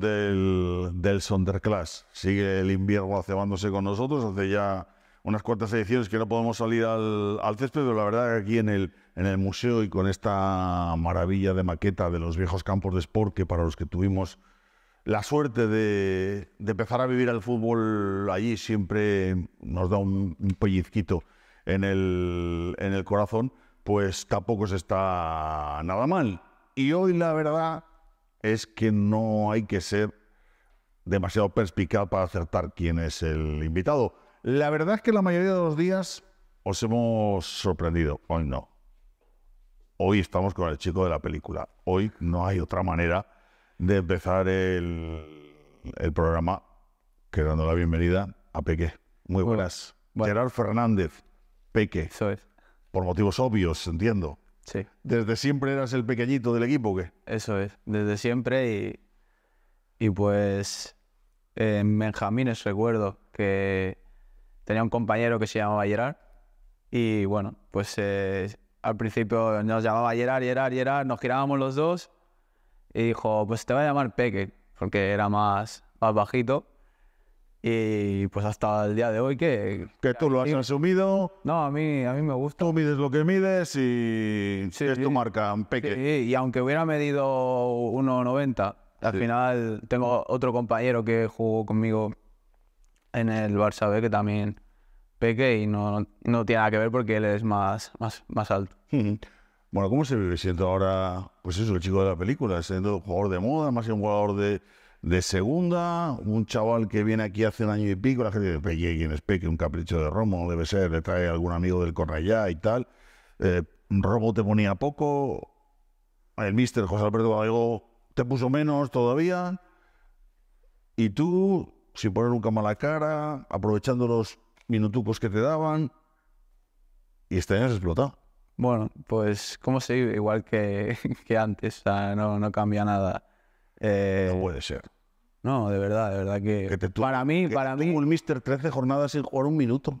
del, del Sigue el invierno acebándose con nosotros. Hace ya unas cuantas ediciones que no podemos salir al, al césped, pero la verdad que aquí en el, en el museo y con esta maravilla de maqueta de los viejos campos de sport, que para los que tuvimos la suerte de, empezar a vivir el fútbol allí siempre nos da un, pellizquito en el, en el corazón, pues tampoco se está nada mal. Y hoy la verdad es que no hay que ser demasiado perspicaz para acertar quién es el invitado. La verdad es que la mayoría de los días os hemos sorprendido. Hoy no. Hoy estamos con el chico de la película. Hoy no hay otra manera de empezar el, programa que dando la bienvenida a Peque. Muy buenas. Gerard Fernández, Peque. Eso es. Por motivos obvios, entiendo. Sí. ¿Desde siempre eras el pequeñito del equipo qué? Eso es, desde siempre y, pues en es recuerdo que tenía un compañero que se llamaba Gerard y bueno, pues eh, al principio nos llamaba Gerard, Gerard, Gerard, nos girábamos los dos y dijo, pues te va a llamar Peque, porque era más, más bajito. Y pues hasta el día de hoy que... Que tú lo has asumido. No, a mí, a mí me gusta. Tú mides lo que mides y sí, es tu marca, un peque. Sí, y aunque hubiera medido 1,90, al final tengo otro compañero que jugó conmigo en el Barça B que también peque y no, no tiene nada que ver porque él es más, más, más alto. Bueno, ¿cómo se vive siendo ahora, pues eso, el chico de la película, siendo jugador de moda, más que un jugador de de segunda, un chaval que viene aquí hace un año y pico, la gente dice, ¿quién es peque Un capricho de Romo, debe ser, le trae algún amigo del ya y tal. Eh, Romo te ponía poco, el mister José Alberto Gallego te puso menos todavía, y tú, sin poner nunca mala cara, aprovechando los minutucos que te daban, y este año has explotado. Bueno, pues como se vive igual que, antes, no, no cambia nada. no eh, puede ser. No, de verdad, de verdad que. para mí, que para mí. el 13 jornadas sin jugar un minuto.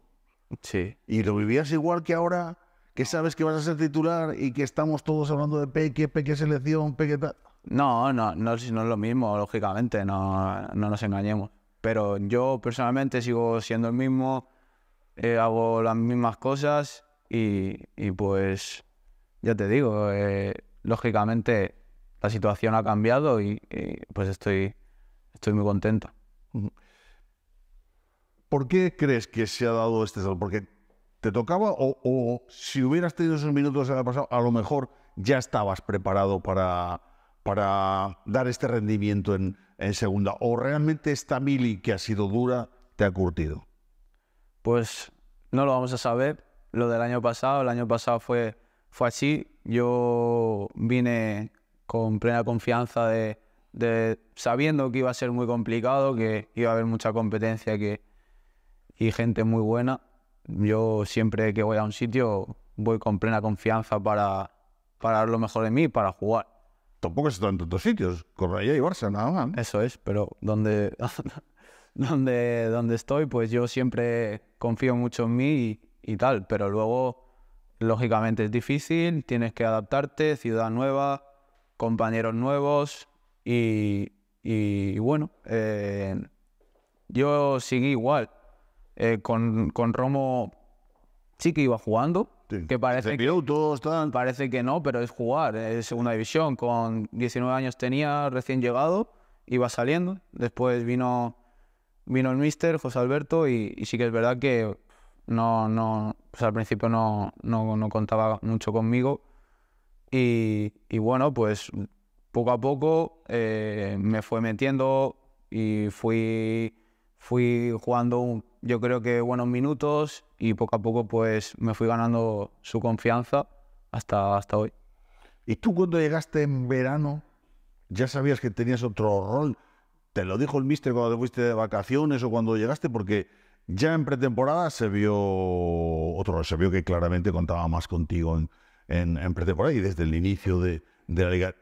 Sí. Y lo vivías igual que ahora, que sabes que vas a ser titular y que estamos todos hablando de Peque, Peque selección, Peque tal. No, no, no, no es lo mismo, lógicamente, no, nos engañemos. Pero yo personalmente sigo siendo el mismo, eh, hago las mismas cosas y, pues, ya te digo, eh, lógicamente la situación ha cambiado y pues estoy estoy muy contento. ¿Por qué crees que se ha dado este salto? ¿Porque te tocaba o, si hubieras tenido esos minutos el año pasado, a lo mejor ya estabas preparado para, para dar este rendimiento en, segunda? ¿O realmente esta mili que ha sido dura te ha curtido? Pues no lo vamos a saber. Lo del año pasado, el año pasado fue, fue así. Yo vine con plena confianza de sabiendo que iba a ser muy complicado, que iba a haber mucha competencia que, y gente muy buena. Yo siempre que voy a un sitio voy con plena confianza para, para dar lo mejor de mí para jugar. Tampoco están en tantos sitios, Correa y Barça, nada más. Eso es, pero donde, donde, donde estoy, pues yo siempre confío mucho en mí y tal, pero luego, lógicamente es difícil, tienes que adaptarte, ciudad nueva, compañeros nuevos, y, bueno, eh, yo seguí igual. Eh, con, Romo sí que iba jugando. Que parece, que, no, pero es jugar. Es segunda división. Con 19 años tenía, recién llegado, iba saliendo. Después vino, vino el mister, José Alberto, y, sí que es verdad que no, no, al principio no, no, contaba mucho conmigo. Y, y bueno, pues poco a poco eh, me fue metiendo y fui, fui jugando yo creo que buenos minutos y poco a poco pues me fui ganando su confianza hasta, hasta hoy. ¿Y tú cuando llegaste en verano ya sabías que tenías otro rol? ¿Te lo dijo el mister cuando te fuiste de vacaciones o cuando llegaste? Porque ya en pretemporada se vio otro, se vio que claramente contaba más contigo en, pretemporada y desde el inicio de, de la liga.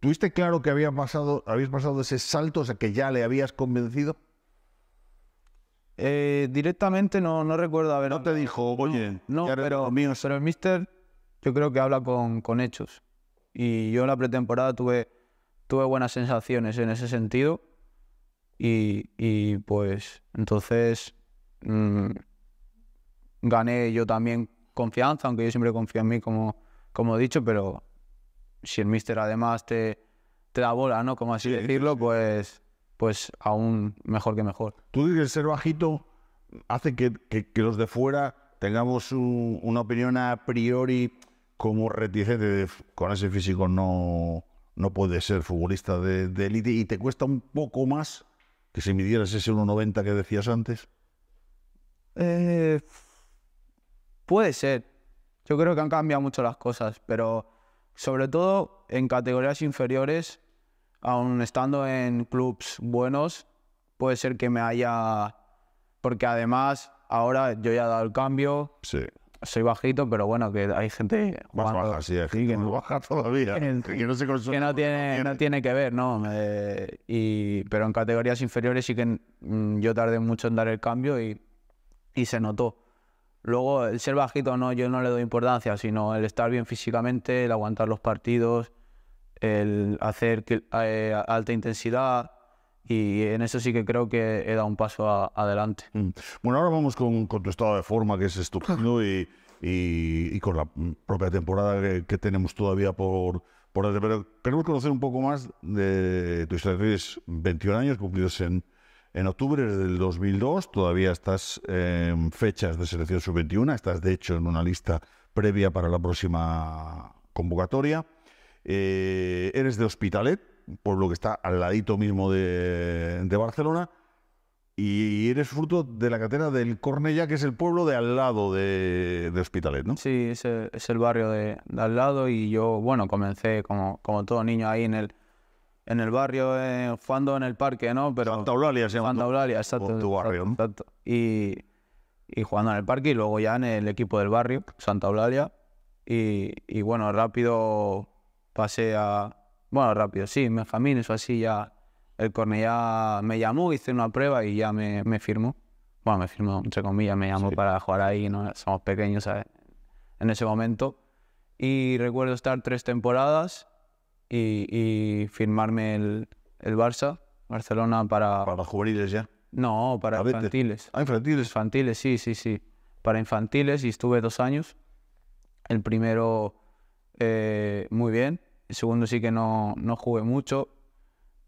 ¿Tuviste claro que había pasado, habías pasado ese salto, o sea, que ya le habías convencido? Eh, directamente no, no recuerdo haber... No te dijo, oye, no, pero, mío. pero el mister yo creo que habla con, con hechos. Y yo en la pretemporada tuve, tuve buenas sensaciones en ese sentido. Y, pues entonces mm, gané yo también confianza, aunque yo siempre confío en mí, como, como he dicho, pero si el mister además te, te bola, ¿no? Como así decirlo, pues, pues aún mejor que mejor. Tú dices que ser bajito hace que, los de fuera tengamos una opinión a priori como reticente con ese físico no, no puede ser futbolista de élite y te cuesta un poco más que si midieras ese 1,90 que decías antes. Eh, puede ser. Yo creo que han cambiado mucho las cosas, pero sobre todo en categorías inferiores, aun estando en clubs buenos, puede ser que me haya... Porque además, ahora yo ya he dado el cambio. Sí. Soy bajito, pero bueno, que hay gente... Más baja, sí, que no baja todavía. que no se Que no tiene, que ver, ¿no? pero en categorías inferiores sí que mm, yo tardé mucho en dar el cambio y se notó. Luego, el ser bajito, no, yo no le doy importancia, sino el estar bien físicamente, el aguantar los partidos, el hacer eh, alta intensidad. Y en eso sí que creo que he dado un paso adelante. Mm. Bueno, ahora vamos con, tu estado de forma, que es estupendo, y, con la propia temporada que, tenemos todavía por, por Pero queremos conocer un poco más de tu historia. Tienes 21 años cumplidos en, en octubre del 2002, todavía estás en fechas de selección sub-21, estás de hecho en una lista previa para la próxima convocatoria. Eh, eres de Hospitalet, pueblo que está al ladito mismo de, Barcelona, y eres fruto de la cadena del Cornella, que es el pueblo de al lado de, Hospitalet, ¿no? Sí, es el, barrio de, de, al lado y yo, bueno, comencé como, como todo niño ahí en el en el barrio, jugando eh, en el parque, ¿no? Pero, Santa Eulalia se llama. Santa Eulalia, exacto. Tu barrio, Exacto. Y, y, jugando en el parque y luego ya en el equipo del barrio, Santa Eulalia. Y, y bueno, rápido pasé a... Bueno, rápido, sí, Benjamín, eso así ya... El Cornellá me llamó, hice una prueba y ya me, me firmó. Bueno, me firmó, entre comillas, me llamó para jugar ahí, ¿no? somos pequeños en ese momento. Y recuerdo estar tres temporadas y, firmarme el, Barça, Barcelona para... Para juveniles ya. No, para infantiles. Ah, infantiles. Infantiles, sí, sí, sí. Para infantiles y estuve dos años. El primero eh, muy bien. El segundo sí que no, no jugué mucho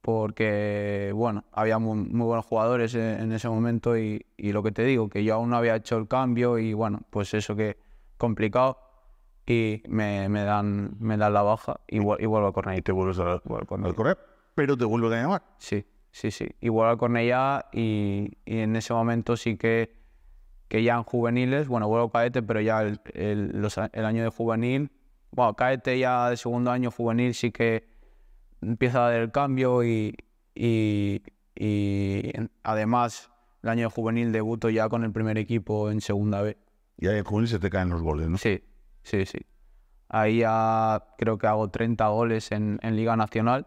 porque, bueno, había muy, buenos jugadores en, ese momento y, y, lo que te digo, que yo aún no había hecho el cambio y, bueno, pues eso que complicado y me, me dan, me dan la baja y, vuelvo a Cornellá. Y te vuelves a, Vuelvo correr, pero te vuelvo a llamar. Sí, sí, sí. vuelvo a Cornellá y, y en ese momento sí que, que ya en juveniles, bueno, vuelvo a Caete, pero ya el, el- año de juvenil, bueno, caete ya de segundo año juvenil sí que empieza a dar el cambio y, y, y además el año de juvenil debuto ya con el primer equipo en segunda B. Y ahí en juvenil se te caen los goles, ¿no? Sí, Sí, sí. Ahí creo que hago 30 goles en, Liga Nacional,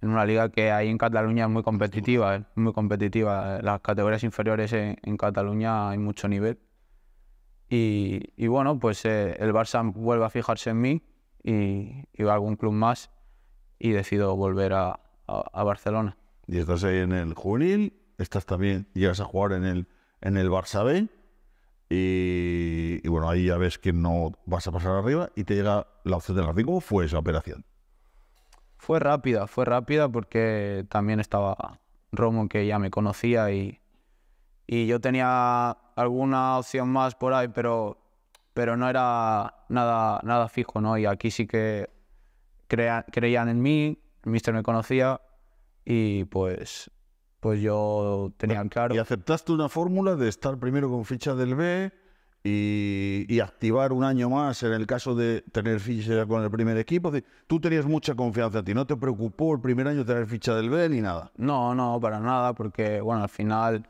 en una liga que ahí en Cataluña es muy competitiva, ¿eh? muy competitiva. Las categorías inferiores en, Cataluña hay mucho nivel. Y, bueno, pues eh, el Barça vuelve a fijarse en mí y, va algún club más y decido volver a, Barcelona. Y estás ahí en el juvenil, estás también, llegas a jugar en el, en el Barça B y, bueno, ahí ya ves que no vas a pasar arriba y te llega la opción del Martín. ¿Cómo fue esa operación? Fue rápida, fue rápida porque también estaba Romo que ya me conocía y, yo tenía alguna opción más por ahí, pero, pero no era nada, nada fijo, ¿no? Y aquí sí que creían en mí, el mister me conocía y pues pues yo tenía claro. Y aceptaste una fórmula de estar primero con ficha del B y, activar un año más en el caso de tener ficha con el primer equipo. Tú tenías mucha confianza en ti, ¿no te preocupó el primer año tener ficha del B ni nada? No, no, para nada, porque bueno, al final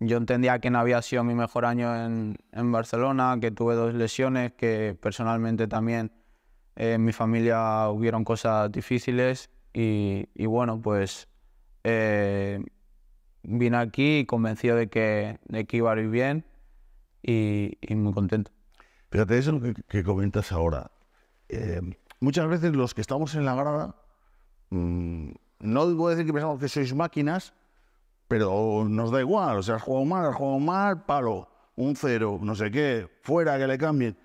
yo entendía que no había sido mi mejor año en, en Barcelona, que tuve dos lesiones, que personalmente también eh, en mi familia hubieron cosas difíciles y bueno, pues eh, vino aquí convencido de que, de que iba a ir bien y, muy contento. Fíjate, eso lo que comentas ahora. Eh, muchas veces los que estamos en la grada, mm, no voy a decir que pensamos que sois máquinas, pero nos da igual. O sea, has jugado mal, has jugado mal, palo, un cero, no sé qué, fuera que le cambien.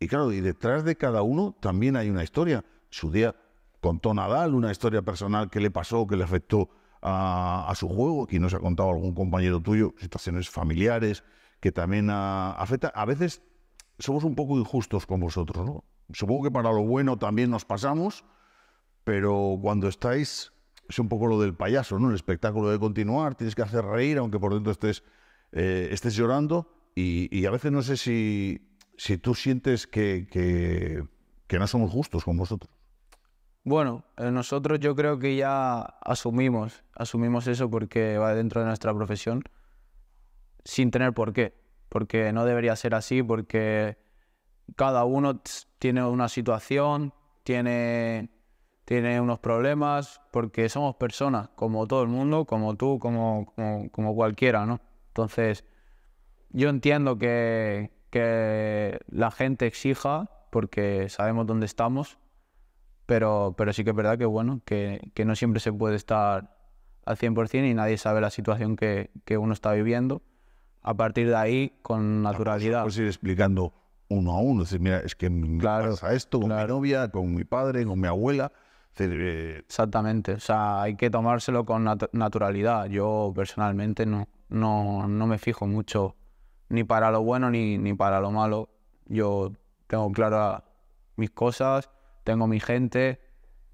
Y claro, y detrás de cada uno también hay una historia. Su día contó Nadal una historia personal que le pasó, que le afectó a, su juego. Aquí nos ha contado algún compañero tuyo, situaciones familiares que también a, afecta. A veces somos un poco injustos con vosotros, ¿no? Supongo que para lo bueno también nos pasamos, pero cuando estáis es un poco lo del payaso, ¿no? El espectáculo de continuar, tienes que hacer reír, aunque por dentro estés, eh, estés llorando. Y, a veces no sé si, si tú sientes que, que no somos justos con vosotros. Bueno, eh, nosotros yo creo que ya asumimos, asumimos eso porque va dentro de nuestra profesión, sin tener por qué, porque no debería ser así, porque cada uno tiene una situación, tiene, unos problemas, porque somos personas, como todo el mundo, como tú, como, como, cualquiera, ¿no? Entonces, yo entiendo que, que la gente exija, porque sabemos dónde estamos, pero, pero sí que es verdad que, bueno, que, que no siempre se puede estar al 100% y nadie sabe la situación que, que, uno está viviendo. A partir de ahí, con naturalidad. Puedes ir explicando uno a uno. Es decir, mira, es que me claro, pasa esto con mi novia, con mi padre, con mi abuela. Eh, Exactamente, o sea, hay que tomárselo con naturalidad. Yo personalmente no, no, no, me fijo mucho ni para lo bueno ni, ni para lo malo. Yo tengo claras mis cosas tengo mi gente,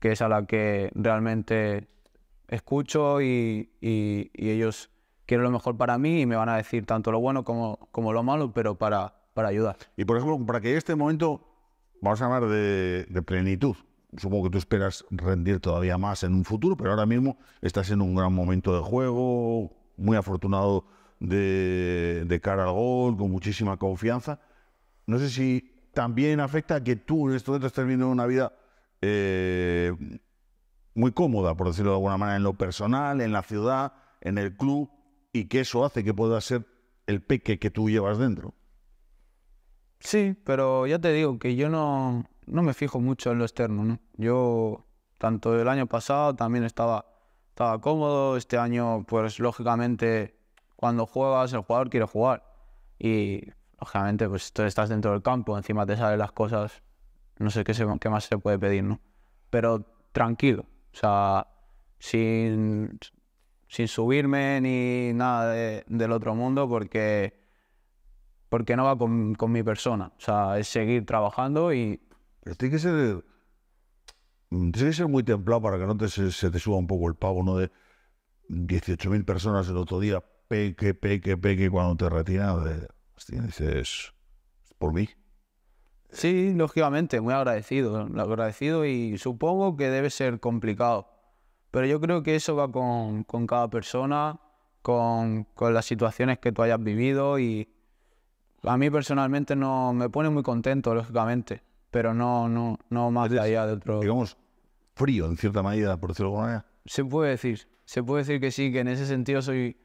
que es a la que realmente escucho y, ellos quieren lo mejor para mí y me van a decir tanto lo bueno como, como lo malo, pero para, para ayudar. Y por ejemplo, para que este momento, vamos a hablar de, plenitud, supongo que tú esperas rendir todavía más en un futuro, pero ahora mismo estás en un gran momento de juego, muy afortunado de cara al gol, con muchísima confianza. No sé si también afecta que tú en estos momentos estés viviendo una vida eh, muy cómoda, por decirlo de alguna manera, en lo personal, en la ciudad, en el club, y que eso hace que pueda ser el peque que tú llevas dentro. Sí, pero ya te digo que yo no, no me fijo mucho en lo externo. ¿no? Yo, tanto el año pasado, también estaba, estaba cómodo. Este año, pues lógicamente, cuando juegas, el jugador quiere jugar. Y lógicamente, pues tú estás dentro del campo, encima te salen las cosas, no sé qué, qué más se puede pedir, ¿no? Pero tranquilo, o sea, sin, sin subirme ni nada del otro mundo, porque, porque no va con, con, mi persona. O sea, es seguir trabajando y... Pero que ser... Mm, Tienes que ser muy templado para que no te, se, te suba un poco el pavo, ¿no? De 18.000 personas el otro día, peque, peque, peque, cuando te retiras dices, por mí. Sí, lógicamente, muy agradecido, agradecido y supongo que debe ser complicado. Pero yo creo que eso va con, con cada persona, con, con, las situaciones que tú hayas vivido y a mí personalmente no me pone muy contento, lógicamente, pero no, no, no más allá de otro. Digamos, frío en cierta medida, por decirlo de alguna manera. Se puede decir, se puede decir que sí, que en ese sentido soy,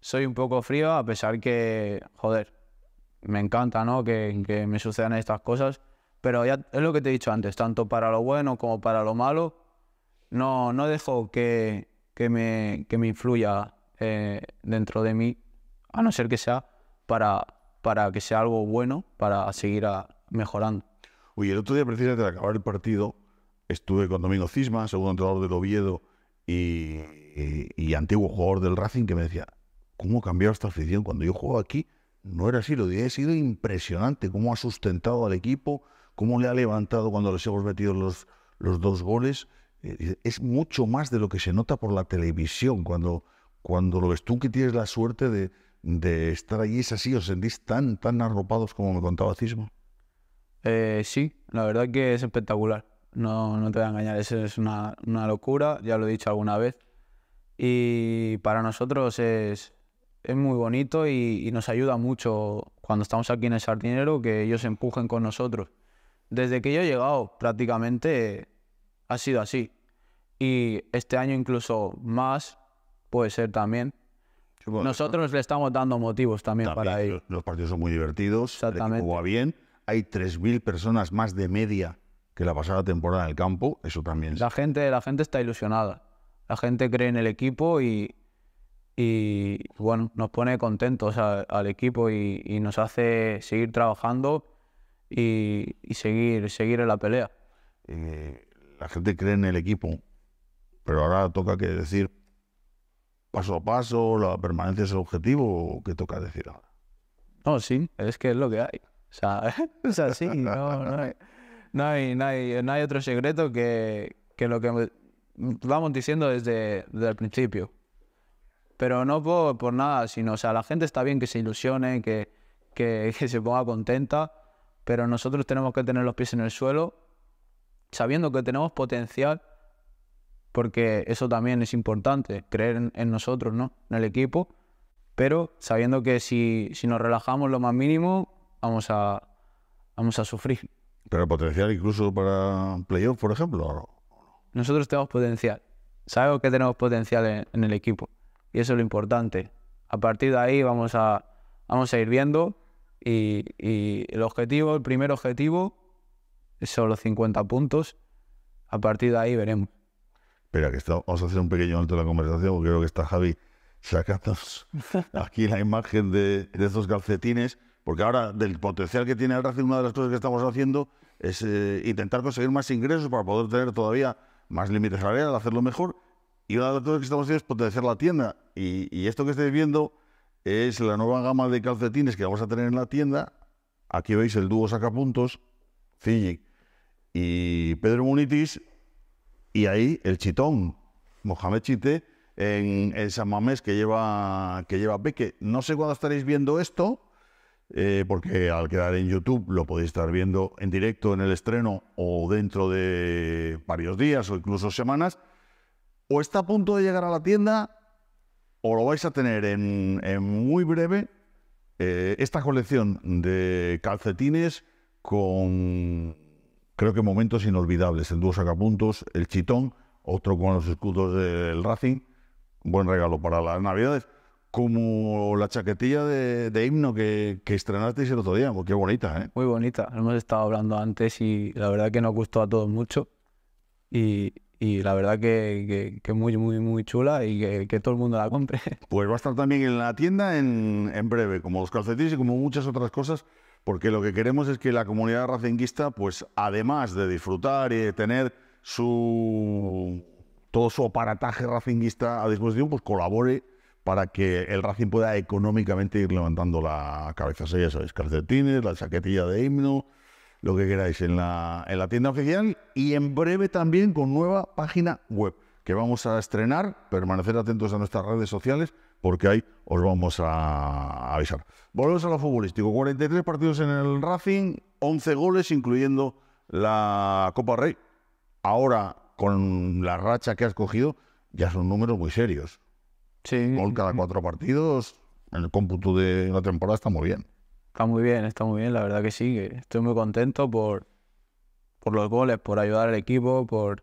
soy un poco frío, a pesar que, joder, me encanta ¿no? que, me sucedan estas cosas, pero ya es lo que te he dicho antes, tanto para lo bueno como para lo malo, no, no dejo que, me, que me influya eh, dentro de mí, a no ser que sea para, para que sea algo bueno, para seguir ah, mejorando. Uy, el otro día precisamente al acabar el partido estuve con Domingo Cisma, segundo entrenador de Oviedo y, antiguo jugador del Racing, que me decía, ¿cómo ha esta afición? Cuando yo juego aquí no era así, lo de ha sido impresionante, cómo ha sustentado al equipo, cómo le ha levantado cuando les hemos metido los, los dos goles. Eh, es mucho más de lo que se nota por la televisión, cuando, cuando lo ves tú que tienes la suerte de, estar allí, es así, os sentís tan, tan arropados como me contaba Cismo. Eh, sí, la verdad que es espectacular. No, no te voy a engañar, es, es una locura, ya lo he dicho alguna vez. Y para nosotros es, es muy bonito y, nos ayuda mucho cuando estamos aquí en el sardinero que ellos empujen con nosotros. Desde que yo he llegado prácticamente ha sido así. Y este año incluso más puede ser también. nosotros le estamos dando motivos también, para ello. Los partidos son muy divertidos, juega bien. Hay 3.000 personas más de media que la pasada temporada en el campo, eso también. La gente, la gente está ilusionada, la gente cree en el equipo y, y bueno, nos pone contentos al, al equipo y, y, nos hace seguir trabajando y, y, seguir, seguir en la pelea. Eh, la gente cree en el equipo, pero ahora toca que decir paso a paso, la permanencia es el objetivo, ¿o qué toca decir ahora? No, sí, es que es lo que hay. O sea, es así, no, no, hay, no, hay, no, hay, otro secreto que, que lo que vamos diciendo desde, desde el principio pero no por, nada, sino, o sea, la gente está bien que se ilusione, que, se ponga contenta, pero nosotros tenemos que tener los pies en el suelo, sabiendo que tenemos potencial, porque eso también es importante, creer en, nosotros, ¿no? En el equipo, pero sabiendo que si, nos relajamos lo más mínimo, vamos a, vamos a sufrir. ¿Pero potencial incluso para playoff, por ejemplo? Nosotros tenemos potencial. Sabemos que tenemos potencial en el equipo y eso es lo importante. A partir de ahí vamos a, vamos a ir viendo y, el objetivo, el primer objetivo, son los 50 puntos. A partir de ahí veremos. Espera, que está, vamos a hacer un pequeño alto de la conversación, porque creo que está Javi sacando aquí la imagen de, esos calcetines, porque ahora del potencial que tiene el Racing, una de las cosas que estamos haciendo es eh, intentar conseguir más ingresos para poder tener todavía más límites salariales, hacerlo mejor y una de las cosas que estamos haciendo es potenciar la tienda. Y, esto que estáis viendo es la nueva gama de calcetines que vamos a tener en la tienda. Aquí veis el dúo sacapuntos, Fiji y Pedro Munitis. Y ahí el chitón, Mohamed Chite, en, el San Mamés que lleva, que lleva Peque. No sé cuándo estaréis viendo esto, eh, porque al quedar en YouTube lo podéis estar viendo en directo en el estreno o dentro de varios días o incluso semanas o está a punto de llegar a la tienda, o lo vais a tener en, muy breve, eh, esta colección de calcetines con, creo que momentos inolvidables, el dúo sacapuntos, el chitón, otro con los escudos del Racing, buen regalo para las navidades, como la chaquetilla de, himno que, que, estrenasteis el otro día, pues qué bonita, ¿eh? Muy bonita, hemos estado hablando antes y la verdad que nos gustó a todos mucho y, y la verdad que, que, muy, muy, muy chula y que, todo el mundo la compre. Pues va a estar también en la tienda en, breve, como los calcetines y como muchas otras cosas, porque lo que queremos es que la comunidad racinguista, pues además de disfrutar y de tener su todo su aparataje racinguista a disposición, pues colabore para que el Racing pueda económicamente ir levantando la cabeza. Sí, calcetines, la chaquetilla de himno, lo que queráis en la, en la tienda oficial y en breve también con nueva página web que vamos a estrenar. Permanecer atentos a nuestras redes sociales porque ahí os vamos a avisar. Volvemos a lo futbolístico. 43 partidos en el Racing, 11 goles incluyendo la Copa Rey. Ahora, con la racha que has cogido, ya son números muy serios. Sí. Gol cada cuatro partidos, en el cómputo de la temporada está muy bien. Está muy bien, está muy bien, la verdad que sí, que estoy muy contento por, por los goles, por ayudar al equipo, por,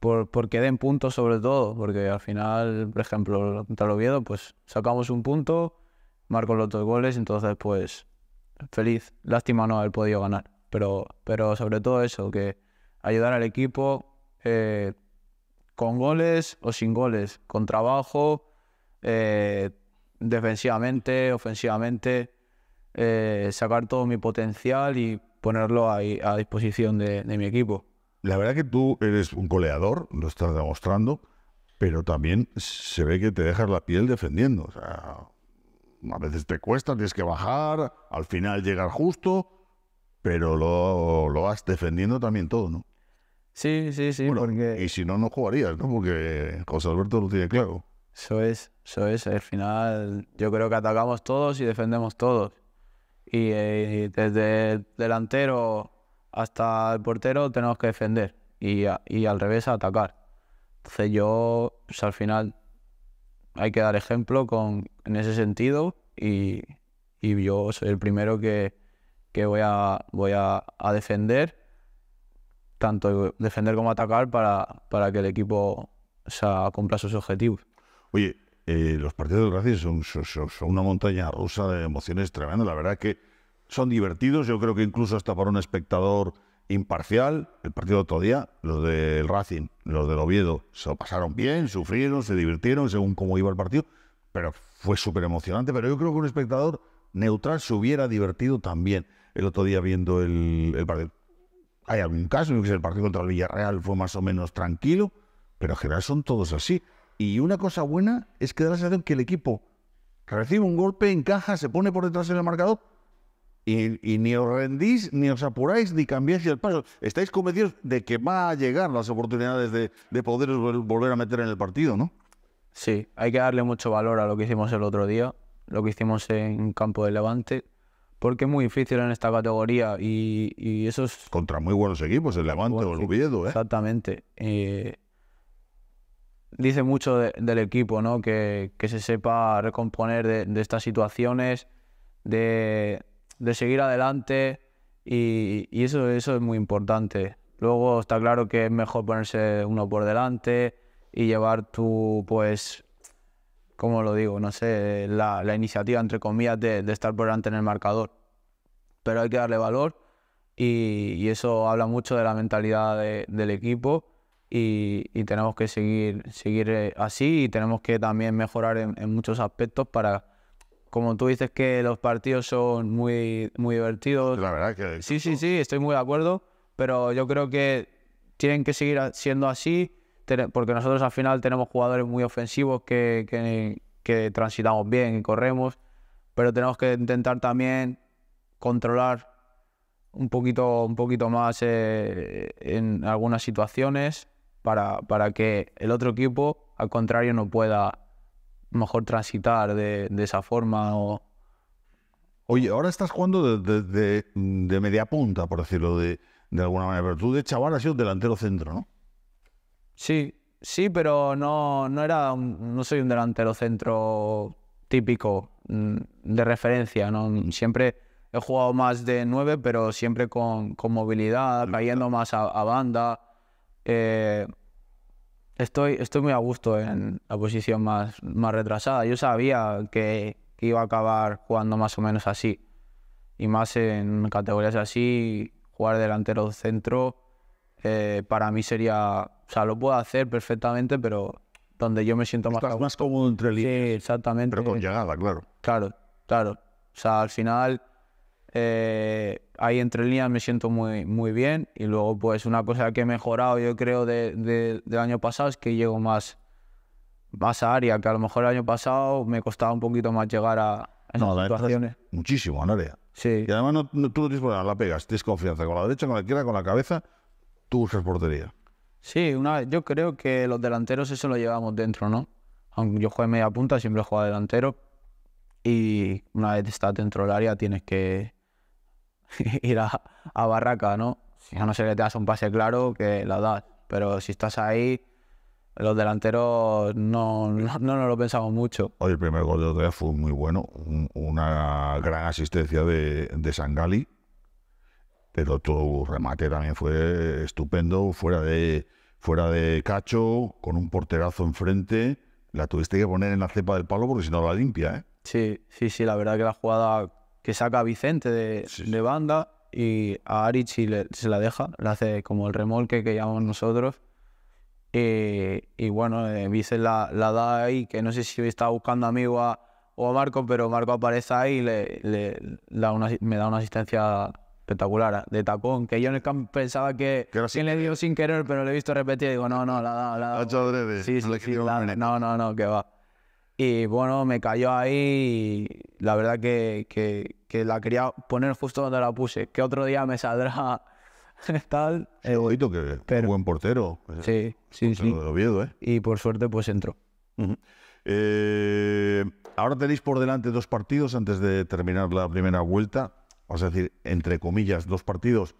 por, que den puntos sobre todo, porque al final, por ejemplo, contra el Oviedo, pues sacamos un punto, marco los dos goles, entonces pues feliz. Lástima no haber podido ganar, pero, pero sobre todo eso, que ayudar al equipo eh, con goles o sin goles, con trabajo, eh, defensivamente, ofensivamente eh, sacar todo mi potencial y ponerlo a, a disposición de, mi equipo. La verdad que tú eres un goleador, lo estás demostrando, pero también se ve que te dejas la piel defendiendo. O sea, a veces te cuesta, tienes que bajar, al final llegar justo, pero lo, lo vas defendiendo también todo, ¿no? Sí, sí, sí. porque... Y si no, no jugarías, ¿no? Porque José Alberto lo tiene claro. Eso es, eso es. Al final, yo creo que atacamos todos y defendemos todos y, eh, desde el delantero hasta el portero tenemos que defender y, al revés atacar. Entonces yo, al final, hay que dar ejemplo con, en ese sentido y, yo soy el primero que, voy, a, voy a, defender, tanto defender como atacar para, que el equipo cumpla sus objetivos. Oye, eh, los partidos de Racing son, una montaña rusa de emociones tremendas. La verdad que son divertidos, yo creo que incluso hasta para un espectador imparcial, el partido de otro día, los del Racing, los del Oviedo, se lo pasaron bien, sufrieron, se divirtieron según cómo iba el partido, pero fue súper emocionante. Pero yo creo que un espectador neutral se hubiera divertido también el otro día viendo el, el partido. Hay algún caso, el partido contra el Villarreal fue más o menos tranquilo, pero en general son todos así. Y una cosa buena es que da la sensación que el equipo recibe un golpe, encaja, se pone por detrás en el marcador y, ni os rendís, ni os apuráis, ni cambiáis el paso. Estáis convencidos de que va a llegar las oportunidades de, poder volver a meter en el partido, ¿no? Sí, hay que darle mucho valor a lo que hicimos el otro día, lo que hicimos en Campo de Levante, porque es muy difícil en esta categoría y, eso es... Contra muy buenos equipos, el Levante o el Oviedo, ¿eh? Exactamente. Eh, dice mucho del equipo, ¿no? Que, que, se sepa recomponer de, de estas situaciones, de, de seguir adelante y, y, eso, eso es muy importante. Luego está claro que es mejor ponerse uno por delante y llevar tu, pues, ¿cómo lo digo? No sé, la, la iniciativa, entre comillas, de, de, estar por delante en el marcador. Pero hay que darle valor y, y eso habla mucho de la mentalidad del equipo y, tenemos que seguir, seguir eh, así y tenemos que también mejorar en, muchos aspectos para, como tú dices que los partidos son muy, muy divertidos. La verdad que... Sí, sí, sí, estoy muy de acuerdo, pero yo creo que tienen que seguir siendo así porque nosotros al final tenemos jugadores muy ofensivos que, transitamos bien y corremos, pero tenemos que intentar también controlar un poquito, un poquito más eh, en algunas situaciones para, que el otro equipo, al contrario, no pueda mejor transitar de, esa forma o... Oye, ahora estás jugando de, media punta, por decirlo de, alguna manera, pero tú de chaval has sido delantero centro, ¿no? Sí, sí, pero no, era no soy un delantero centro típico mm, de referencia, ¿no? Mm. Siempre he jugado más de nueve, pero siempre con, movilidad, cayendo más a banda. Eh, estoy, estoy muy a gusto en la posición más, más retrasada. Yo sabía que, iba a acabar jugando más o menos así. Y más en categorías así, jugar delantero centro, eh, para mí sería. O sea, lo puedo hacer perfectamente, pero donde yo me siento más. Estás más cómodo entre líneas. Sí, exactamente. Pero con llegada, claro. Claro, claro. O sea, al final eh, ahí entre líneas me siento muy, muy bien y luego pues una cosa que he mejorado yo creo de, del año pasado es que llego más, más a área, que a lo mejor el año pasado me costaba un poquito más llegar a situaciones. Muchísimo a área. Sí. Y además no, tú no tienes la pegas, tienes confianza con la derecha, con la izquierda, con la cabeza, tú usas portería. Sí, una, yo creo que los delanteros eso lo llevamos dentro, ¿no? Aunque yo juegue media punta, siempre juego delantero y una vez estás dentro del área tienes que ir a, barraca, ¿no? A no ser que te das un pase claro, que la das. Pero si estás ahí, los delanteros no, no, nos lo pensamos mucho. Hoy el primer gol de otra fue muy bueno. una gran asistencia de, de Sangali. Pero tu remate también fue estupendo, fuera de, fuera de cacho, con un porterazo enfrente. La tuviste que poner en la cepa del palo porque si no la limpia, ¿eh? Sí, sí, sí, la verdad que la jugada que saca a Vicente de, banda y a Arichi se la deja, le hace como el remolque que llamamos nosotros. Y, bueno, eh, Vicente la, da ahí, que no sé si estaba buscando a mí o a, Marco, pero Marco aparece ahí y le, da una, me da una asistencia espectacular de tacón, que yo pensaba que sí le dio sin querer, pero le he visto repetir digo, no, no, la da, la da. Sí, sí, sí, no, no, no, que va. Y bueno, me cayó ahí y la verdad que, la quería poner justo donde la puse. Que otro día me saldrá tal. Sí, eh, que buen portero. Eh, sí, sí, sí. Eh. Y por suerte pues entró. Eh, ahora tenéis por delante dos partidos antes de terminar la primera vuelta. Vamos a decir, entre comillas, dos partidos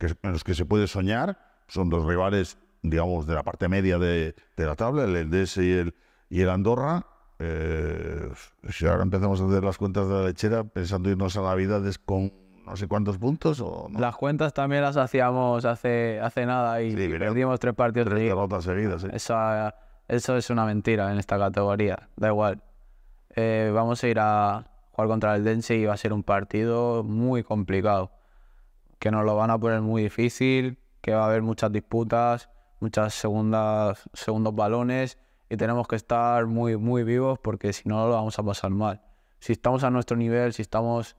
en los que se puede soñar. Son dos rivales, digamos, de la parte media de, la tabla, el DS y el, y el Andorra eh, si ahora empezamos a hacer las cuentas de la lechera pensando irnos a vida con no sé cuántos puntos o Las cuentas también las hacíamos hace, hace nada y, tres partidos tres Eso, es una mentira en esta categoría, da igual. Eh, vamos a ir a jugar contra el Dense y va a ser un partido muy complicado, que nos lo van a poner muy difícil, que va a haber muchas disputas, muchas segundas, segundos balones y tenemos que estar muy, muy vivos porque si no lo vamos a pasar mal. Si estamos a nuestro nivel, si estamos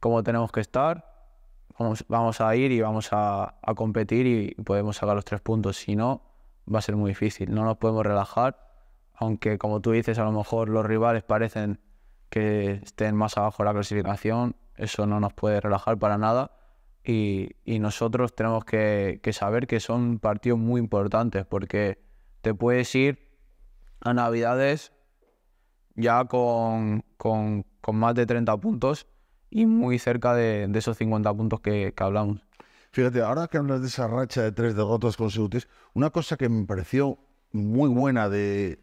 como tenemos que estar, vamos, a ir y vamos a, competir y podemos sacar los tres puntos. Si no, va a ser muy difícil. No nos podemos relajar, aunque como tú dices, a lo mejor los rivales parecen que estén más abajo de la clasificación, eso no nos puede relajar para nada. Y, nosotros tenemos que saber que son partidos muy importantes porque te puedes ir a Navidades ya con, con, más de 30 puntos y muy cerca de, esos 50 puntos que, hablamos. Fíjate, ahora que hablas de esa racha de tres derrotas consecutivas, una cosa que me pareció muy buena de,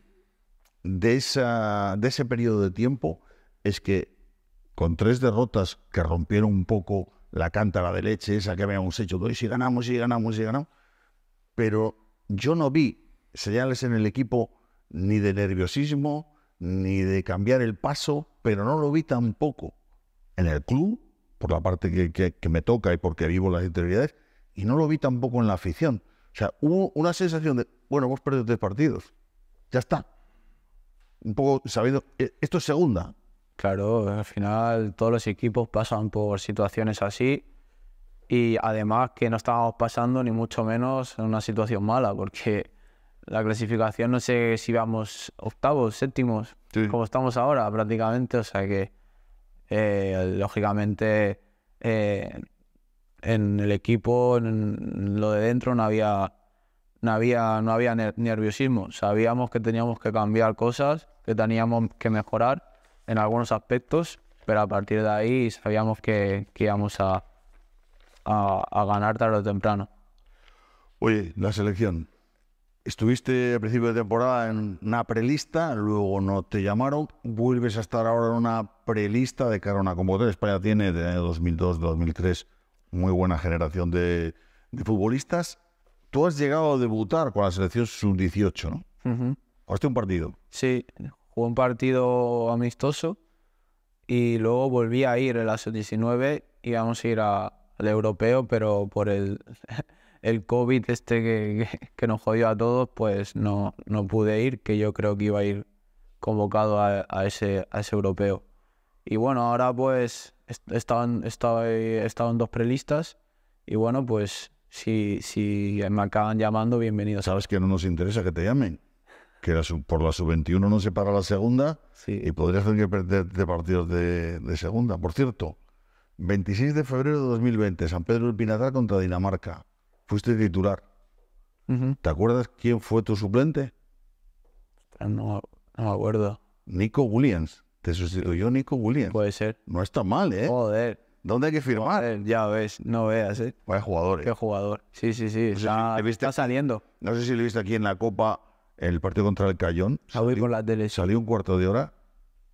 de, esa, de ese periodo de tiempo es que con tres derrotas que rompieron un poco la cántara de leche, esa que habíamos hecho, hoy si ganamos, si ganamos, si ganamos, pero yo no vi señales en el equipo ni de nerviosismo, ni de cambiar el paso, pero no lo vi tampoco en el club, por la parte que, me toca y porque vivo las interioridades, y no lo vi tampoco en la afición. O sea, hubo una sensación de, bueno, hemos perdido tres partidos, ya está. Un poco sabido, eh, esto es segunda. Claro, al final todos los equipos pasan por situaciones así y además que no estábamos pasando ni mucho menos en una situación mala, porque la clasificación no sé si vamos octavos, séptimos, como estamos ahora prácticamente, o sea que eh, lógicamente eh, en el equipo, en lo de dentro no había, no había, no había nerviosismo, sabíamos que teníamos que cambiar cosas, que teníamos que mejorar en algunos aspectos, pero a partir de ahí sabíamos que, que íbamos a, a ganar tarde o temprano. Oye, la selección, Estuviste a principio de temporada en una prelista, luego no te llamaron, vuelves a estar ahora en una prelista de carona, a una España tiene de 2002, 2003 muy buena generación de, futbolistas. Tú has llegado a debutar con la selección sub-18, ¿no? Uh un partido? Sí, jugué un partido amistoso y luego volví a ir en la sub-19 y vamos a ir al europeo, pero por el el COVID este que, nos jodió a todos, pues no, no pude ir, que yo creo que iba a ir convocado a, ese, a ese europeo. Y bueno, ahora pues estaban estado en dos prelistas y bueno, pues si, si me acaban llamando, bienvenido. Sabes que no nos interesa que te llamen. Que la por la sub-21 no se para la segunda y podrías tener que de partidos de, segunda. Por cierto, 26 de febrero de 2020, San Pedro del Pinatar contra Dinamarca fuiste titular. ¿Te acuerdas quién fue tu suplente? Ah, no, me acuerdo. Nico Williams. Te sustituyó Nico Williams. Puede ser. No está mal, ¿eh? Joder. ¿Dónde hay que firmar? ya ves, no veas, ¿eh? Vaya jugador, Qué ¿eh? jugador. Sí, sí, sí. está, saliendo. No sé si lo viste aquí en la Copa, el partido contra el Cayón. Ah, salió, con la tele. Salió un cuarto de hora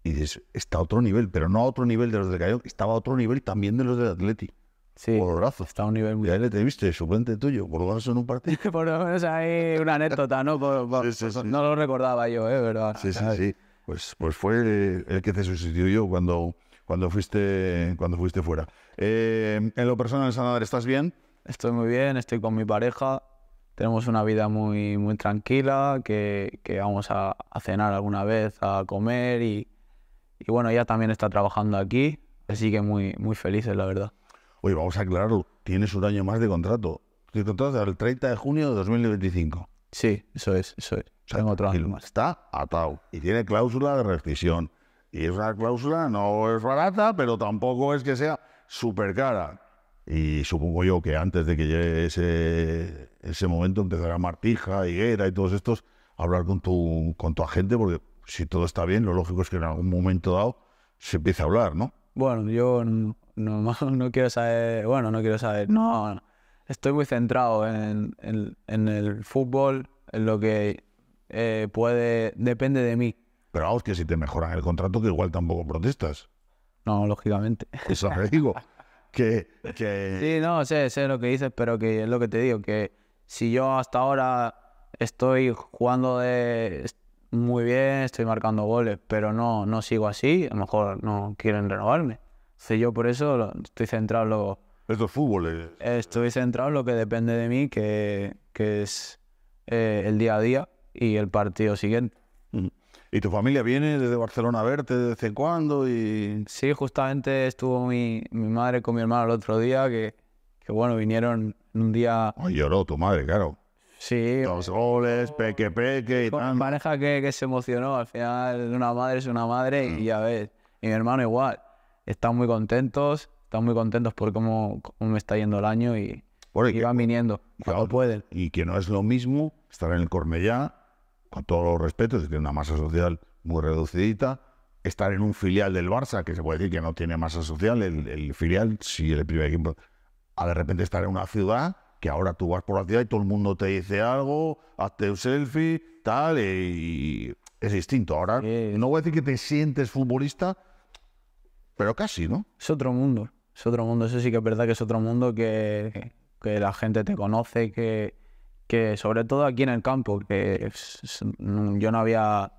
y dices, está a otro nivel, pero no a otro nivel de los del Cayón, estaba a otro nivel también de los del Atlético. Sí. Colorazo. Está a un nivel muy. Y ahí le viste suplente tuyo, por lo en un partido. por lo menos hay una anécdota, ¿no? No lo recordaba yo, ¿eh? sí, sí, sí. Pues, pues fue el, que te sustituyó cuando, cuando, fuiste, cuando fuiste fuera. Eh, en lo personal, Sanadar, ¿estás bien? Estoy muy bien, estoy con mi pareja. Tenemos una vida muy, muy tranquila, que, que vamos a, a, cenar alguna vez, a comer y, y bueno, ella también está trabajando aquí, así que muy, muy felices, la verdad. Oye, vamos a aclararlo, tienes un año más de contrato. Te hasta el 30 de junio de 2025. Sí, eso es, eso es. O sea, Tengo otro más. Está atado y tiene cláusula de rescisión. Y esa cláusula no es barata, pero tampoco es que sea súper cara. Y supongo yo que antes de que llegue ese, ese momento empezará Martija, Higuera y todos estos a hablar con tu, con tu agente, porque si todo está bien, lo lógico es que en algún momento dado se empiece a hablar, ¿no? Bueno, yo no, quiero saber, bueno, no quiero saber, no, estoy muy centrado en, el fútbol, en lo que eh, puede, depende de mí. Pero vamos, que si te mejoran el contrato, que igual tampoco protestas. No, lógicamente. Pues eso te digo. que, que... Sí, no, sé, sé lo que dices, pero que es lo que te digo, que si yo hasta ahora estoy jugando de muy bien, estoy marcando goles, pero no, no sigo así, a lo mejor no quieren renovarme yo por eso estoy centrado en lo... fútbol. Eh. Estoy centrado en lo que depende de mí, que, que es eh, el día a día y el partido siguiente. ¿Y tu familia viene desde Barcelona a verte de vez en cuando? Y... Sí, justamente estuvo mi, mi madre con mi hermano el otro día, que, que bueno, vinieron un día... lloró tu madre, claro. Sí. Dos goles, peque, peque y pareja que, que, se emocionó. Al final, una madre es una madre y mm. ya ves. Y mi hermano igual están muy contentos, están muy contentos por cómo, me está yendo el año y, van viniendo cuando pueden. Y que no es lo mismo estar en el Cornellá, con todos los respetos, que tiene una masa social muy reducidita, estar en un filial del Barça, que se puede decir que no tiene masa social, el, filial, si el primer equipo, a de repente estar en una ciudad que ahora tú vas por la ciudad y todo el mundo te dice algo, hazte un selfie, tal, y, es distinto. Ahora no voy a decir que te sientes futbolista, pero casi, ¿no? Es otro mundo, es otro mundo. Eso sí que es verdad que es otro mundo que, que la gente te conoce, que, que sobre todo aquí en el campo, que mm, yo no había...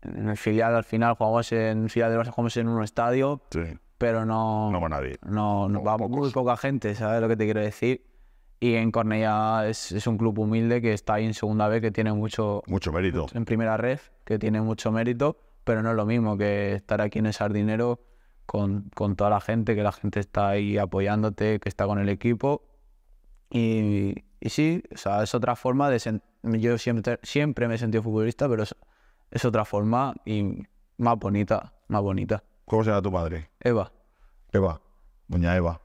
En el filial al final jugamos en de en un estadio, sí. pero no... No va nadie. No, no va muy poca gente, ¿sabes lo que te quiero decir? Y en Cornella es, es, un club humilde que está ahí en segunda vez, que tiene mucho... Mucho mérito. En primera red, que tiene mucho mérito, pero no es lo mismo que estar aquí en el Sardinero con, toda la gente, que la gente está ahí apoyándote, que está con el equipo. Y, y sí, es otra forma de... Yo siempre, siempre me he sentido futbolista, pero es, otra forma y más bonita, más bonita. ¿Cómo se tu padre? Eva. Eva, doña Eva.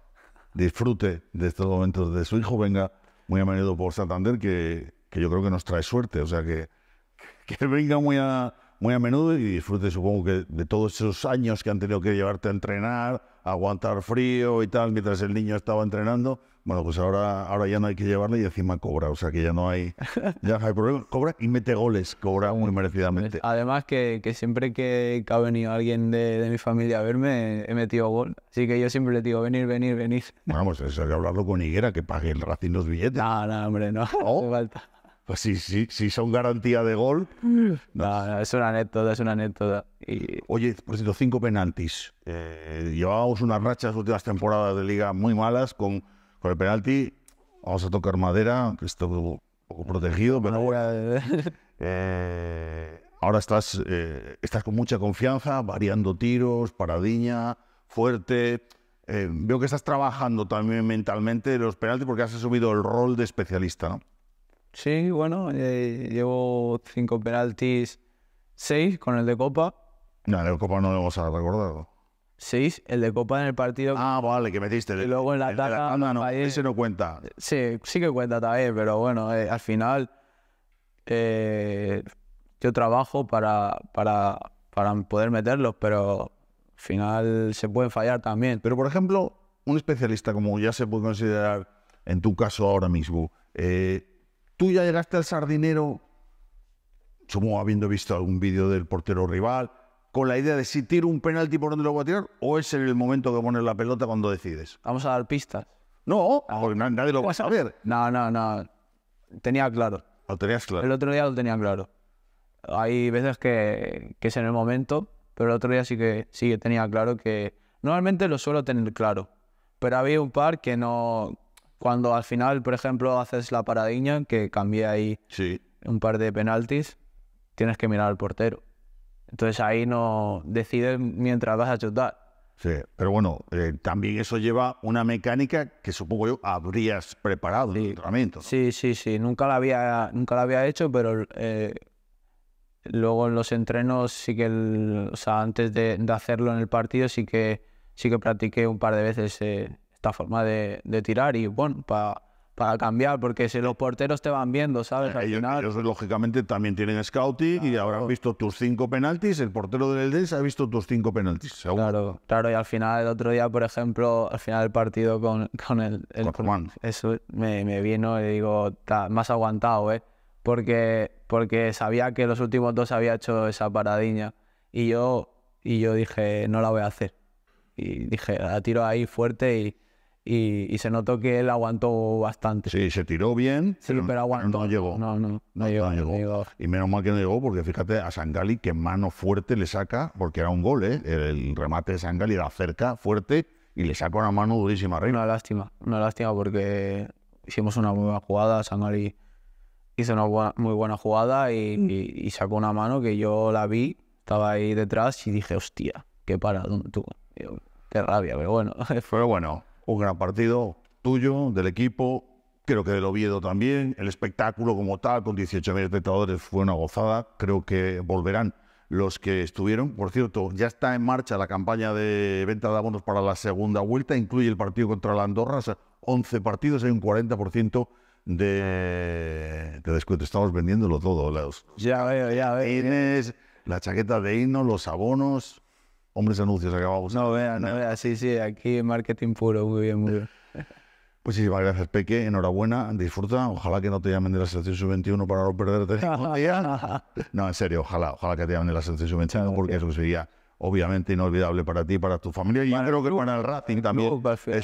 Disfrute de estos momentos de su hijo, venga muy a menudo por Santander, que, que yo creo que nos trae suerte, o sea que, que venga muy a, muy a menudo y disfrute, supongo que, de todos esos años que han tenido que llevarte a entrenar, aguantar frío y tal, mientras el niño estaba entrenando. Bueno, pues ahora, ahora ya no hay que llevarle y encima cobra, o sea que ya no hay, ya problema. Cobra y mete goles, cobra muy merecidamente. Pues, además que, siempre que, ha venido alguien de, mi familia a verme, he metido gol. Así que yo siempre le digo, venir, venir, venir. Vamos, pues eso hay que hablarlo con Higuera, que pague el Racing los billetes. No, no, hombre, no. Oh. Pues sí, sí, son garantía de gol. Mm. No, no, es una anécdota, es una anécdota. Oye, por cierto, cinco penaltis. Eh, llevábamos unas rachas últimas temporadas de liga muy malas con, con el penalti. Vamos a tocar madera, que todo un poco protegido, pero... Eh, ahora estás, eh, estás con mucha confianza, variando tiros, paradiña, fuerte. veo que estás trabajando también mentalmente los penaltis porque has subido el rol de especialista, ¿no? Sí, bueno, eh, llevo cinco penaltis, seis con el de Copa. No, el de Copa no lo hemos recordado. Seis, el de Copa en el partido. Ah, vale, que metiste. Y luego en la Ah no, no, ese no cuenta. Sí, sí que cuenta también, pero bueno, eh, al final eh, yo trabajo para, para, para poder meterlos, pero al final se pueden fallar también. Pero por ejemplo, un especialista como ya se puede considerar en tu caso ahora mismo, eh, Tú ya llegaste al sardinero, como habiendo visto algún vídeo del portero rival, con la idea de si tiro un penalti por donde lo voy a tirar o es el momento que pones la pelota cuando decides. Vamos a dar pistas. No, nadie lo va a saber. No, no, no. Tenía claro. Lo tenías claro. El otro día lo tenía claro. Hay veces que, que es en el momento, pero el otro día sí que, sí que tenía claro que... Normalmente lo suelo tener claro, pero había un par que no, cuando al final, por ejemplo, haces la paradiña, que cambié ahí un par de penaltis, tienes que mirar al portero. Entonces ahí no decides mientras vas a chutar. Sí, pero bueno, eh, también eso lleva una mecánica que supongo yo habrías preparado sí. en entrenamiento. Sí, sí, sí, nunca la había, nunca la había hecho, pero eh, luego en los entrenos sí que, o sea, antes de, hacerlo en el partido sí que, sí que practiqué un par de veces eh, esta forma de, tirar y bueno, para para cambiar, porque si los porteros te van viendo, ¿sabes? Al final... lógicamente, también tienen scouting y y habrán visto tus cinco penaltis. El portero del Eldes ha visto tus cinco penaltis, seguro. Claro, claro. Y al final, el otro día, por ejemplo, al final del partido con, con el. Eso me, vino y digo, más aguantado, ¿eh? Porque, porque sabía que los últimos dos había hecho esa paradiña. Y yo, y yo dije, no la voy a hacer. Y dije, la tiro ahí fuerte y y, se notó que él aguantó bastante. Sí, se tiró bien, sí, pero, aguantó. No llegó. No, no, no, llegó, Y menos mal que no llegó, porque fíjate a Sangali que mano fuerte le saca, porque era un gol, ¿eh? el, remate de Sangali era cerca, fuerte, y le sacó una mano durísima arriba. Una lástima, una lástima, porque hicimos una buena jugada, Sangali hizo una muy buena jugada mm. y, sacó una mano que yo la vi, estaba ahí detrás y dije, hostia, qué parado tú. Qué rabia, pero bueno. fue bueno, un gran partido tuyo, del equipo, creo que del Oviedo también. El espectáculo como tal, con 18.000 espectadores, fue una gozada. Creo que volverán los que estuvieron. Por cierto, ya está en marcha la campaña de venta de abonos para la segunda vuelta. Incluye el partido contra la Andorra. O 11 partidos, hay un 40% de, descuento. Estamos vendiéndolo todo. Leos. ya veo, ya veo. la chaqueta de himno, los abonos. Hombres anuncios, acabamos. No, vea, no, vea, sí, sí, aquí marketing puro, muy bien, muy bien. Pues sí, vale, gracias, Peque. Enhorabuena, disfruta. Ojalá que no te llamen de la selección sub-21 para no perderte. no, en serio, ojalá, ojalá que te llamen de la selección sub-21 porque eso sería obviamente inolvidable para ti, para tu familia y creo que el rating también. Pues, eh,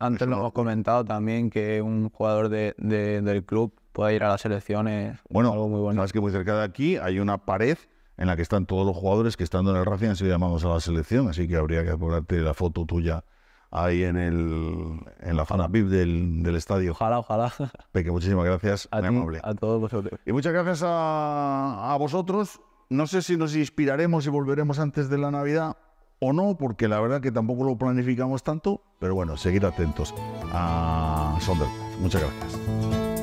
antes lo hemos comentado también que un jugador de, del club pueda ir a las selecciones. Bueno, algo muy bueno. sabes que muy cerca de aquí hay una pared en la que están todos los jugadores que estando en el Racing han sido llamados a la selección, así que habría que ponerte la foto tuya ahí en el en la zona del, del estadio. Ojalá, ojalá. Peque, muchísimas gracias. A, amable. a todos vosotros. Y muchas gracias a, a vosotros. No sé si nos inspiraremos y volveremos antes de la Navidad o no, porque la verdad que tampoco lo planificamos tanto, pero bueno, seguir atentos a Sonder. Muchas gracias.